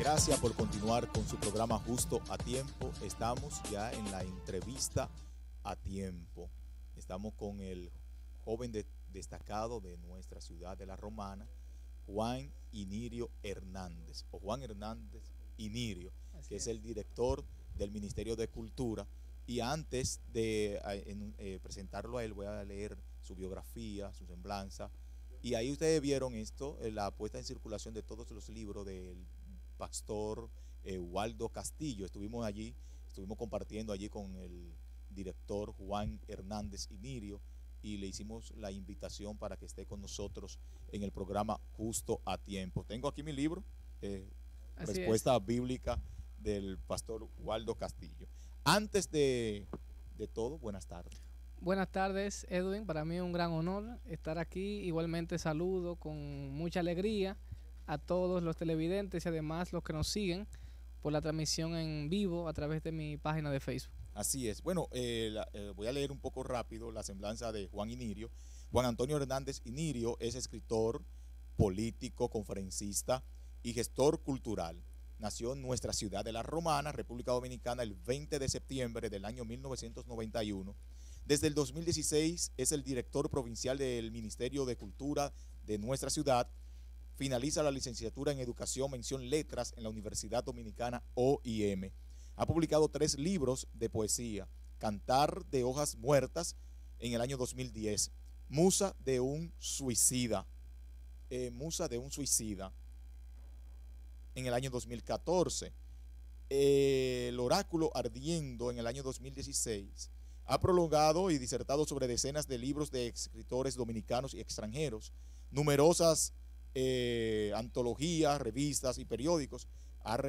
Gracias por continuar con su programa Justo a Tiempo. Estamos ya en la entrevista a tiempo. Estamos con el joven destacado de nuestra ciudad de La Romana, Juan Inirio Hernández, o Juan Hernández Inirio, que es. el director del Ministerio de Cultura. Y antes de eh, presentarlo a él, voy a leer su biografía, su semblanza. Y ahí ustedes vieron esto, eh, la puesta en circulación de todos los libros del pastor eh, Waldo Castillo. Estuvimos allí, estuvimos compartiendo allí con el director Juan Hernández Inirio y le hicimos la invitación para que esté con nosotros en el programa justo a tiempo. Tengo aquí mi libro, eh, Respuesta Bíblica del pastor Waldo Castillo. Antes de, de todo, buenas tardes. Buenas tardes, Edwin. Para mí es un gran honor estar aquí. Igualmente saludo con mucha alegría a todos los televidentes y además los que nos siguen por la transmisión en vivo a través de mi página de Facebook. Así es. Bueno, eh, eh, voy a leer un poco rápido la semblanza de Juan Inirio. Juan Antonio Hernández Inirio es escritor, político, conferencista y gestor cultural. Nació en nuestra ciudad de La Romana, República Dominicana, el 20 de septiembre del año 1991. Desde el 2016 es el director provincial del Ministerio de Cultura de nuestra ciudad Finaliza la licenciatura en Educación Mención Letras en la Universidad Dominicana OIM. Ha publicado tres libros de poesía. Cantar de hojas muertas en el año 2010. Musa de un suicida. Eh, Musa de un suicida en el año 2014. Eh, el oráculo ardiendo en el año 2016. Ha prolongado y disertado sobre decenas de libros de escritores dominicanos y extranjeros. Numerosas eh, antologías, revistas y periódicos han,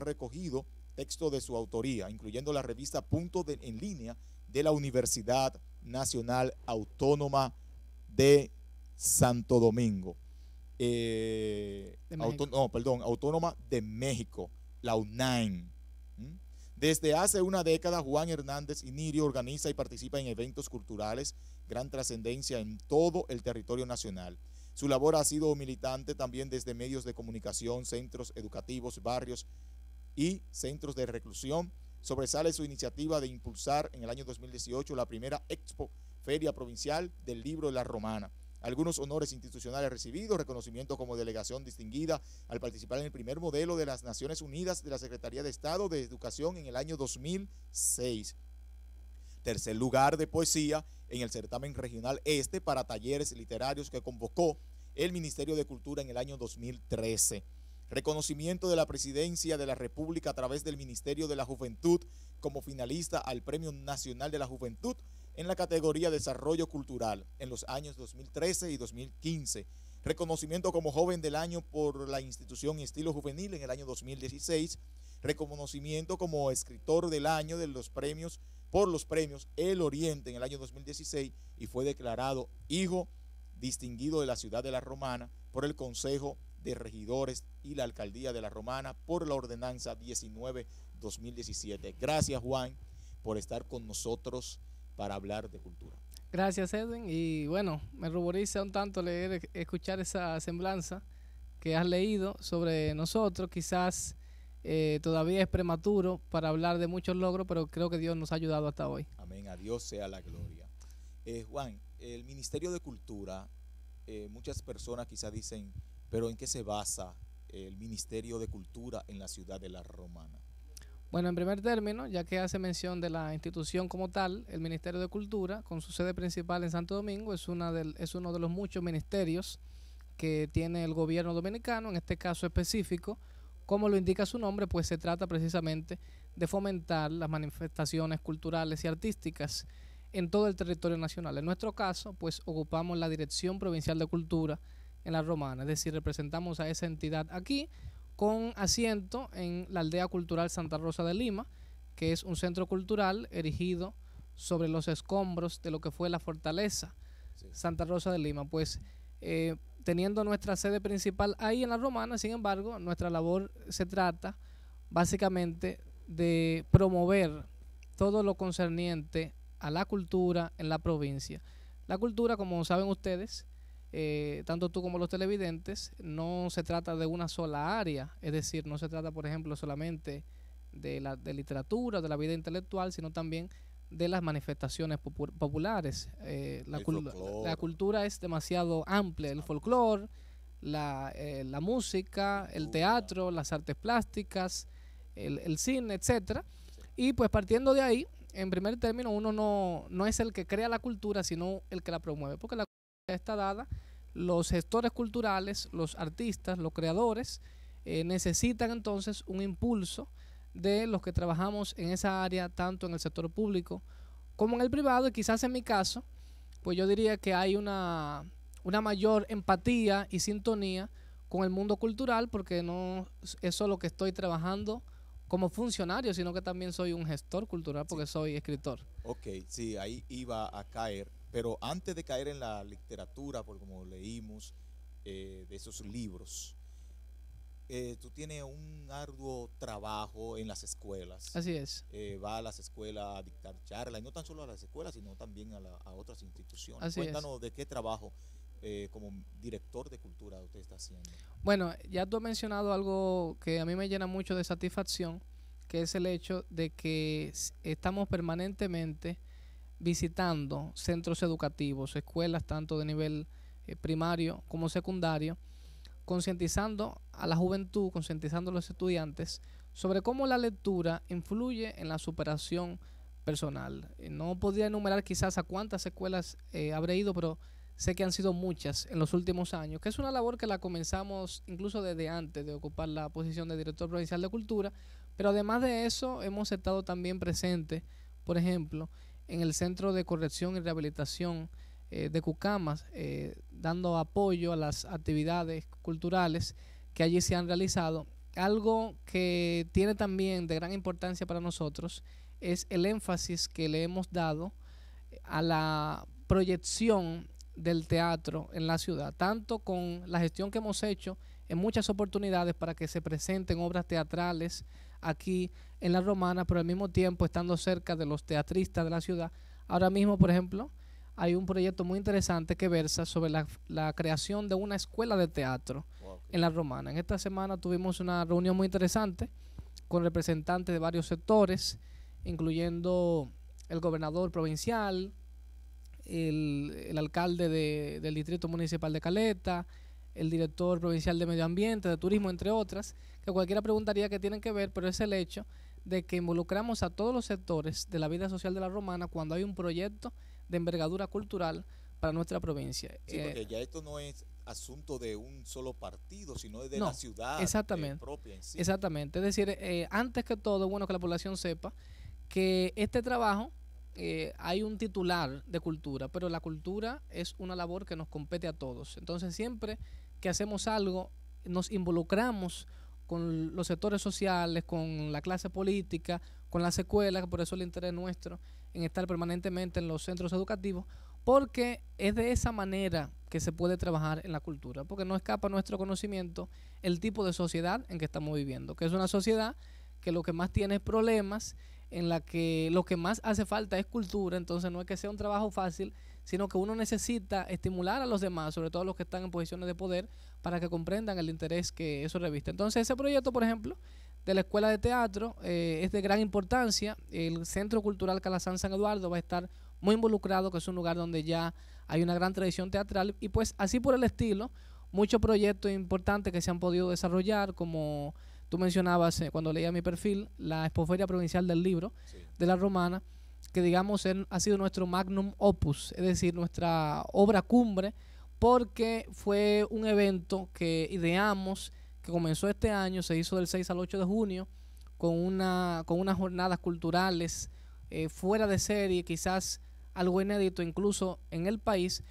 recogido texto de su autoría, incluyendo la revista Punto en Línea de la Universidad Nacional Autónoma de Santo Domingo. Eh, no, perdón, Autónoma de México, la UNAM. Desde hace una década, Juan Hernández Inirio organiza y participa en eventos culturales, gran trascendencia en todo el territorio nacional. Su labor ha sido militante también desde medios de comunicación, centros educativos, barrios y centros de reclusión. Sobresale su iniciativa de impulsar en el año 2018 la primera Expo Feria Provincial del Libro de la Romana. Algunos honores institucionales recibidos, reconocimiento como delegación distinguida al participar en el primer modelo de las Naciones Unidas de la Secretaría de Estado de Educación en el año 2006 tercer lugar de poesía en el certamen regional este para talleres literarios que convocó el Ministerio de Cultura en el año 2013. Reconocimiento de la Presidencia de la República a través del Ministerio de la Juventud como finalista al Premio Nacional de la Juventud en la categoría Desarrollo Cultural en los años 2013 y 2015. Reconocimiento como Joven del Año por la institución Estilo Juvenil en el año 2016 reconocimiento como escritor del año de los premios por los premios El Oriente en el año 2016 y fue declarado hijo distinguido de la ciudad de La Romana por el Consejo de Regidores y la Alcaldía de La Romana por la ordenanza 19-2017. Gracias Juan por estar con nosotros para hablar de cultura. Gracias Edwin y bueno, me ruboriza un tanto leer, escuchar esa semblanza que has leído sobre nosotros, quizás eh, todavía es prematuro para hablar de muchos logros, pero creo que Dios nos ha ayudado hasta hoy. Amén, a Dios sea la gloria. Eh, Juan, el Ministerio de Cultura, eh, muchas personas quizás dicen, pero ¿en qué se basa el Ministerio de Cultura en la ciudad de la Romana? Bueno, en primer término, ya que hace mención de la institución como tal, el Ministerio de Cultura, con su sede principal en Santo Domingo, es, una del, es uno de los muchos ministerios que tiene el gobierno dominicano, en este caso específico, como lo indica su nombre, pues se trata precisamente de fomentar las manifestaciones culturales y artísticas en todo el territorio nacional. En nuestro caso, pues ocupamos la Dirección Provincial de Cultura en la Romana, es decir, representamos a esa entidad aquí con asiento en la aldea cultural Santa Rosa de Lima, que es un centro cultural erigido sobre los escombros de lo que fue la fortaleza Santa Rosa de Lima. Pues eh, teniendo nuestra sede principal ahí en la Romana, sin embargo, nuestra labor se trata básicamente de promover todo lo concerniente a la cultura en la provincia. La cultura, como saben ustedes, eh, tanto tú como los televidentes, no se trata de una sola área, es decir, no se trata, por ejemplo, solamente de la de literatura, de la vida intelectual, sino también de las manifestaciones populares. Eh, la, la, cultura es demasiado amplia, el folclore, la, eh, música, el teatro, las artes plásticas, el, cine, etcétera. Y pues partiendo de ahí, en primer término, uno no, no es el que crea la cultura, sino el que la promueve, porque la cultura está dada, los gestores culturales, los artistas, los creadores, eh, necesitan entonces un impulso de los que trabajamos en esa área, tanto en el sector público como en el privado, y quizás en mi caso, pues yo diría que hay una, mayor empatía y sintonía con el mundo cultural, porque no es solo que estoy trabajando como funcionario, sino que también soy un gestor cultural porque soy escritor. Ok, sí, ahí iba a caer, pero antes de caer en la literatura, por como leímos eh, de esos libros, eh, tú tienes un arduo trabajo en las escuelas. Así es. Eh, va a las escuelas a dictar charlas, y no tan solo a las escuelas, sino también a, otras instituciones. Cuéntanos de qué trabajo eh, como director de cultura usted está haciendo. Bueno, ya tú has mencionado algo que a mí me llena mucho de satisfacción, que es el hecho de que estamos permanentemente visitando centros educativos, escuelas tanto de nivel eh, primario como secundario, concientizando a la juventud, concientizando a los estudiantes sobre cómo la lectura influye en la superación personal. Eh, no podría enumerar quizás a cuántas escuelas eh, habré ido, pero sé que han sido muchas en los últimos años, que es una labor que la comenzamos incluso desde antes de ocupar la posición de director provincial de cultura, pero además de eso hemos estado también presentes, por ejemplo, en el Centro de Corrección y Rehabilitación eh, de Cucamas, eh, dando apoyo a las actividades culturales que allí se han realizado. Algo que tiene también de gran importancia para nosotros es el énfasis que le hemos dado eh, a la proyección del teatro en la ciudad, tanto con la gestión que hemos hecho en muchas oportunidades para que se presenten obras teatrales aquí en la Romana, pero al mismo tiempo estando cerca de los teatristas de la ciudad. Ahora mismo, por ejemplo, hay un proyecto muy interesante que versa sobre la, creación de una escuela de teatro en la romana. En esta semana tuvimos una reunión muy interesante con representantes de varios sectores, incluyendo el gobernador provincial, el, alcalde del distrito municipal de Caleta, el director provincial de medio ambiente, de turismo, entre otras, que cualquiera preguntaría que tienen que ver, pero es el hecho de que involucramos a todos los sectores de la vida social de la romana cuando hay un proyecto de envergadura cultural para nuestra provincia. Sí, porque eh, ya esto no es asunto de un solo partido, sino de la ciudad eh, propia en sí. Exactamente. Es decir, eh, antes que todo, bueno que la población sepa que este trabajo hay un titular de cultura, pero la cultura es una labor que nos compete a todos. Entonces siempre que hacemos algo, nos involucramos con los sectores sociales, con la clase política, con las escuelas, por eso el interés nuestro en estar permanentemente en los centros educativos, porque es de esa manera que se puede trabajar en la cultura, porque no escapa a nuestro conocimiento el tipo de sociedad en que estamos viviendo, que es una sociedad que lo que más tiene es problemas, en la que lo que más hace falta es cultura, entonces no es que sea un trabajo fácil, sino que uno necesita estimular a los demás, sobre todo los que están en posiciones de poder, para que comprendan el interés que eso reviste. Entonces ese proyecto, por ejemplo, de la Escuela de Teatro eh, es de gran importancia. El Centro Cultural Calazán San Eduardo va a estar muy involucrado, que es un lugar donde ya hay una gran tradición teatral. Y pues así por el estilo, muchos proyectos importantes que se han podido desarrollar, como tú mencionabas eh, cuando leía mi perfil, la Expoferia Provincial del Libro de la Romana, que digamos ha sido nuestro magnum opus, es decir, nuestra obra cumbre, porque fue un evento que ideamos comenzó este año, se hizo del 6 al 8 de junio, con, una, con unas jornadas culturales eh, fuera de serie, quizás algo inédito incluso en el país,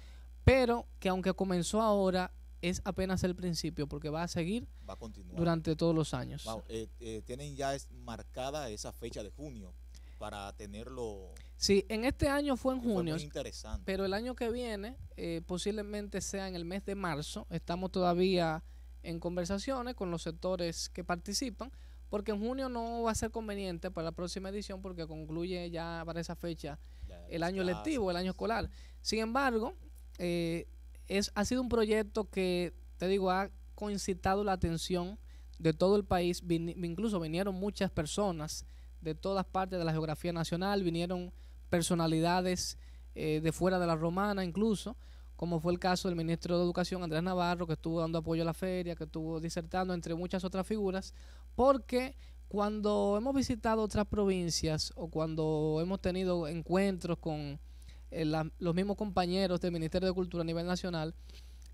pero que aunque comenzó ahora, es apenas el principio, porque va a seguir durante todos los años. Eh, eh, tienen ya marcada esa fecha de junio para tenerlo. Sí, en este año fue en junio. Pero el año que viene, posiblemente sea en el mes de marzo. Estamos todavía en conversaciones con los sectores que participan, porque en junio no va a ser conveniente para la próxima edición porque concluye ya para esa fecha el año lectivo, el año escolar. Sin embargo, eh, es, ha sido un proyecto que, te digo, ha coincitado la atención de todo el país, incluso vinieron muchas personas de todas partes de la geografía nacional, vinieron personalidades eh, de fuera de la romana incluso, como fue el caso del ministro de Educación Andrés Navarro, que estuvo dando apoyo a la feria, que estuvo disertando, entre muchas otras figuras, porque cuando hemos visitado otras provincias o cuando hemos tenido encuentros con eh, los mismos compañeros del Ministerio de Cultura a nivel nacional,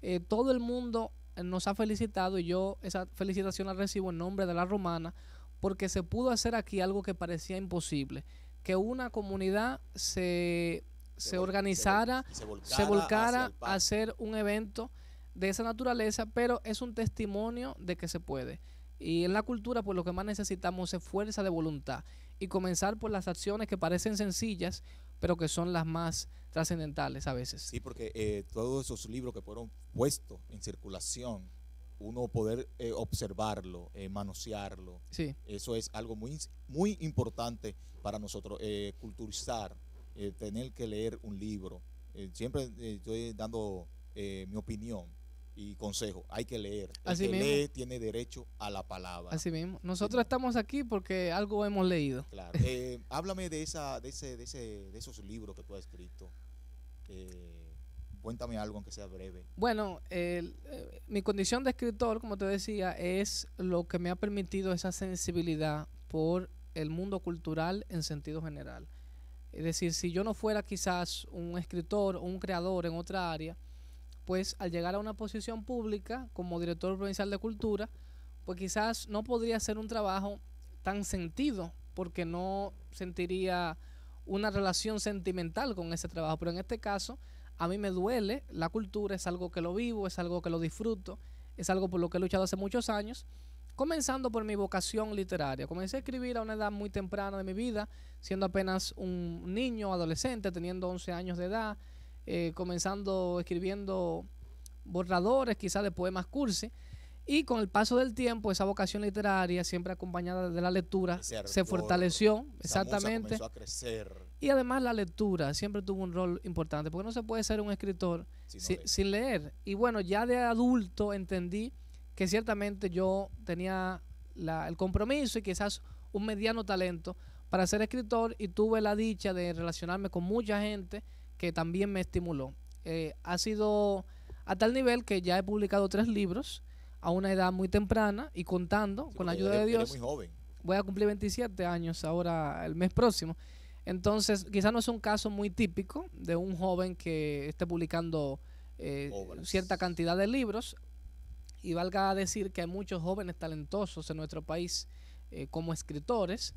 eh, todo el mundo eh, nos ha felicitado y yo esa felicitación la recibo en nombre de la romana porque se pudo hacer aquí algo que parecía imposible, que una comunidad se se, organizara, se, volcara, a hacer un evento de esa naturaleza, pero es un testimonio de que se puede. Y en la cultura, por pues, lo que más necesitamos es fuerza de voluntad y comenzar por las acciones que parecen sencillas, pero que son las más trascendentales a veces. Sí, porque eh, todos esos libros que fueron puestos en circulación, uno poder eh, observarlo, eh, manosearlo, eso es algo muy, muy importante para nosotros, culturizar eh, tener que leer un libro. Eh, siempre eh, estoy dando mi opinión y consejo. Hay que leer. El que lee tiene derecho a la palabra. Así mismo. Nosotros estamos aquí porque algo hemos leído. háblame de, esa, de, ese, de, ese, de esos libros que tú has escrito. cuéntame algo, aunque sea breve. Bueno, mi condición de escritor, como te decía, es lo que me ha permitido esa sensibilidad por el mundo cultural en sentido general. Es decir, si yo no fuera quizás un escritor o un creador en otra área, pues al llegar a una posición pública como director provincial de cultura, pues quizás no podría hacer un trabajo tan sentido porque no sentiría una relación sentimental con ese trabajo. Pero en este caso, a mí me duele la cultura, es algo que lo vivo, es algo que lo disfruto, es algo por lo que he luchado hace muchos años Comenzando por mi vocación literaria. Comencé a escribir a una edad muy temprana de mi vida, siendo apenas un niño, adolescente, teniendo 11 años de edad, eh, comenzando escribiendo borradores quizás de poemas cursi. Y con el paso del tiempo, esa vocación literaria, siempre acompañada de la lectura, se fortaleció. Exactamente. Y además la lectura siempre tuvo un rol importante, porque no se puede ser un escritor sin leer. Y bueno, ya de adulto entendí que ciertamente yo tenía el compromiso y quizás un mediano talento para ser escritor y tuve la dicha de relacionarme con mucha gente que también me estimuló. Eh, ha sido a tal nivel que ya he publicado tres libros a una edad muy temprana y contando con la ayuda de Dios. joven. Voy a cumplir 27 años ahora el mes próximo. Entonces, quizás no es un caso muy típico de un joven que esté publicando eh, cierta cantidad de libros, y valga decir que hay muchos jóvenes talentosos en nuestro país eh, como escritores,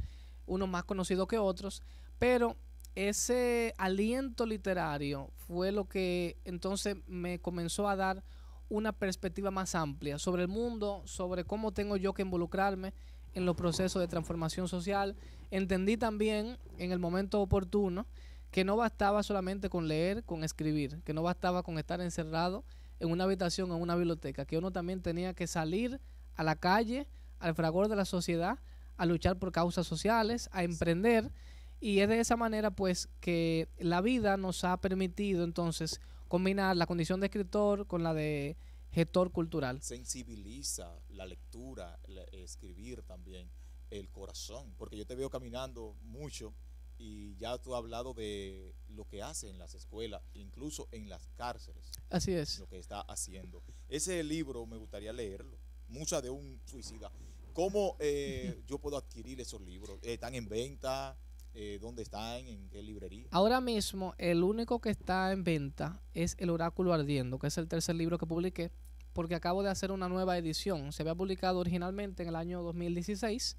unos más conocidos que otros, pero ese aliento literario fue lo que entonces me comenzó a dar una perspectiva más amplia sobre el mundo, sobre cómo tengo yo que involucrarme en los procesos de transformación social. Entendí también en el momento oportuno que no bastaba solamente con leer, con escribir, que no bastaba con estar encerrado en una habitación, en una biblioteca, que uno también tenía que salir a la calle, al fragor de la sociedad, a luchar por causas sociales, a emprender. Y es de esa manera, pues, que la vida nos ha permitido entonces combinar la condición de escritor con la de gestor cultural. Sensibiliza la lectura, escribir también el corazón, porque yo te veo caminando mucho y ya tú has hablado de lo que hace en las escuelas, incluso en las cárceles. Así es. Lo que está haciendo. Ese libro me gustaría leerlo, mucha de un suicida. ¿Cómo eh, yo puedo adquirir esos libros? Eh, ¿Están en venta? Eh, ¿Dónde están? ¿En qué librería? Ahora mismo el único que está en venta es El Oráculo Ardiendo, que es el tercer libro que publiqué, porque acabo de hacer una nueva edición. Se había publicado originalmente en el año 2016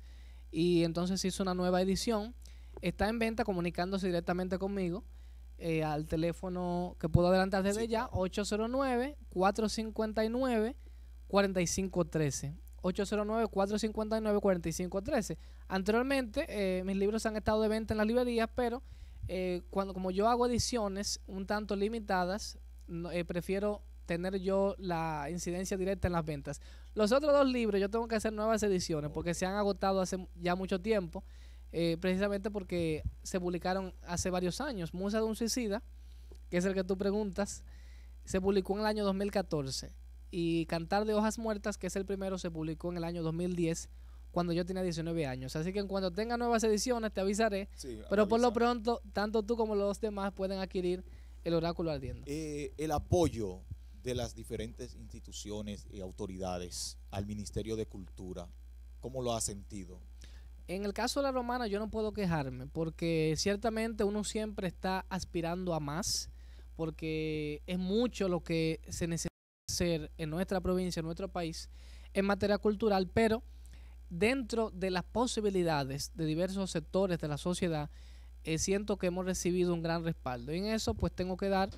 y entonces hice una nueva edición está en venta comunicándose directamente conmigo eh, al teléfono que puedo adelantar desde ya, 809-459-4513. 809-459-4513. Anteriormente, eh, mis libros han estado de venta en las librerías, pero eh, cuando, como yo hago ediciones un tanto limitadas, prefiero tener yo la incidencia directa en las ventas. Los otros dos libros yo tengo que hacer nuevas ediciones porque se han agotado hace ya mucho tiempo. Eh, precisamente porque se publicaron hace varios años. Musa de un suicida, que es el que tú preguntas, se publicó en el año 2014 y Cantar de hojas muertas, que es el primero, se publicó en el año 2010 cuando yo tenía 19 años. Así que en cuanto tenga nuevas ediciones te avisaré. pero por lo pronto, tanto tú como los demás pueden adquirir el oráculo ardiendo. Eh, el apoyo de las diferentes instituciones y autoridades al Ministerio de Cultura, ¿cómo lo ha sentido? En el caso de la romana yo no puedo quejarme porque ciertamente uno siempre está aspirando a más porque es mucho lo que se necesita hacer en nuestra provincia, en nuestro país, en materia cultural, pero dentro de las posibilidades de diversos sectores de la sociedad, eh, siento que hemos recibido un gran respaldo. Y en eso pues tengo que dar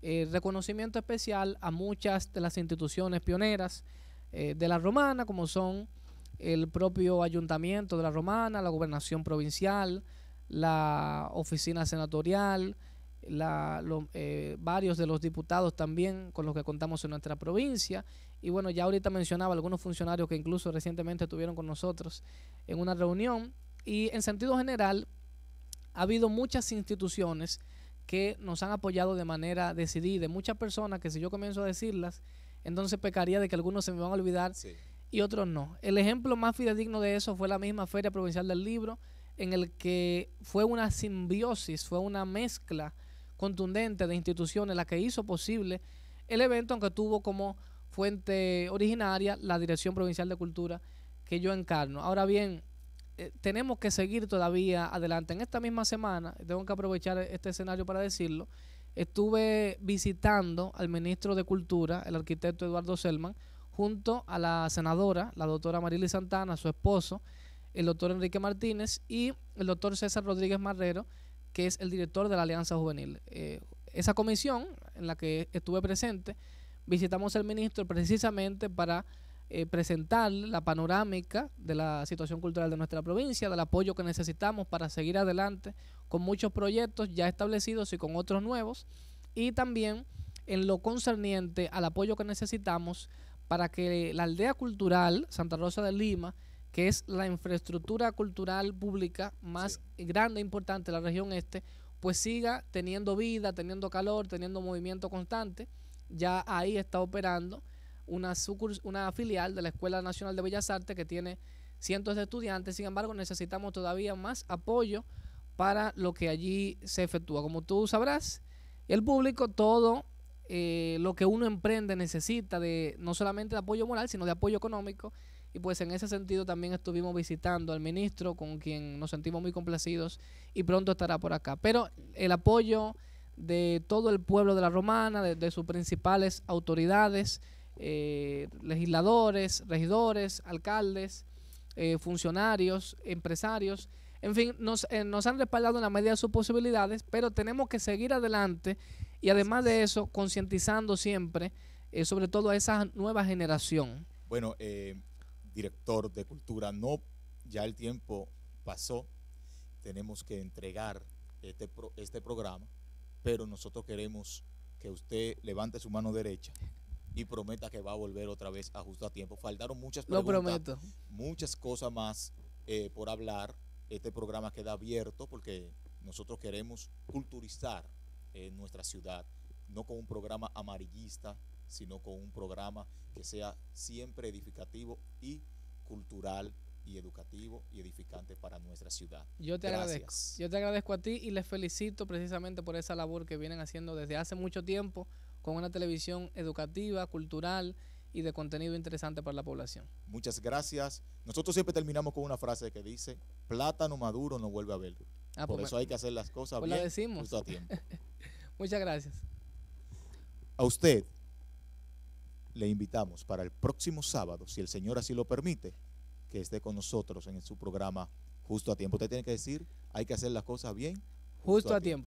eh, reconocimiento especial a muchas de las instituciones pioneras eh, de la romana, como son el propio ayuntamiento de la Romana, la gobernación provincial, la oficina senatorial, la, eh, varios de los diputados también con los que contamos en nuestra provincia. Y bueno, ya ahorita mencionaba algunos funcionarios que incluso recientemente estuvieron con nosotros en una reunión. Y en sentido general, ha habido muchas instituciones que nos han apoyado de manera decidida. Muchas personas que si yo comienzo a decirlas, entonces pecaría de que algunos se me van a olvidar y otros no. El ejemplo más fidedigno de eso fue la misma Feria Provincial del Libro, en el que fue una simbiosis, fue una mezcla contundente de instituciones la que hizo posible el evento, aunque tuvo como fuente originaria la Dirección Provincial de Cultura que yo encarno. Ahora bien, eh, tenemos que seguir todavía adelante. En esta misma semana, tengo que aprovechar este escenario para decirlo, estuve visitando al ministro de Cultura, el arquitecto Eduardo Selman, junto a la senadora, la doctora Marily Santana, su esposo, el doctor Enrique Martínez y el doctor César Rodríguez Marrero, que es el director de la Alianza Juvenil. Eh, esa comisión en la que estuve presente, visitamos al ministro precisamente para eh, presentarle la panorámica de la situación cultural de nuestra provincia, del apoyo que necesitamos para seguir adelante con muchos proyectos ya establecidos y con otros nuevos, y también en lo concerniente al apoyo que necesitamos para que la aldea cultural Santa Rosa de Lima, que es la infraestructura cultural pública más grande e importante de la región este, pues siga teniendo vida, teniendo calor, teniendo movimiento constante. Ya ahí está operando una, una filial de la Escuela Nacional de Bellas Artes que tiene cientos de estudiantes. Sin embargo, necesitamos todavía más apoyo para lo que allí se efectúa. Como tú sabrás, el público todo eh, lo que uno emprende necesita de no solamente de apoyo moral, sino de apoyo económico. Y pues en ese sentido también estuvimos visitando al ministro, con quien nos sentimos muy complacidos y pronto estará por acá. Pero el apoyo de todo el pueblo de la Romana, de, sus principales autoridades, eh, legisladores, regidores, alcaldes, eh, funcionarios, empresarios. En fin, nos, nos han respaldado en la medida de sus posibilidades, pero tenemos que seguir adelante y además de eso, concientizando siempre, eh, sobre todo a esa nueva generación. Bueno, eh, director de cultura, no, ya el tiempo pasó, tenemos que entregar este, este, programa, pero nosotros queremos que usted levante su mano derecha y prometa que va a volver otra vez a justo a tiempo. Faltaron muchas preguntas, muchas cosas más eh, por hablar. Este programa queda abierto porque nosotros queremos culturizar en nuestra ciudad, no con un programa amarillista, sino con un programa que sea siempre edificativo y cultural y educativo y edificante para nuestra ciudad. Yo te Gracias. agradezco. Yo te agradezco a ti y les felicito precisamente por esa labor que vienen haciendo desde hace mucho tiempo con una televisión educativa, cultural y de contenido interesante para la población. Muchas gracias. Nosotros siempre terminamos con una frase que dice, plátano maduro no vuelve a verlo. Ah, por pues eso hay que hacer las cosas pues bien. decimos. Justo a tiempo. Muchas gracias. A usted le invitamos para el próximo sábado, si el Señor así lo permite, que esté con nosotros en su programa Justo a Tiempo. Usted tiene que decir, hay que hacer las cosas bien. Justo, a tiempo.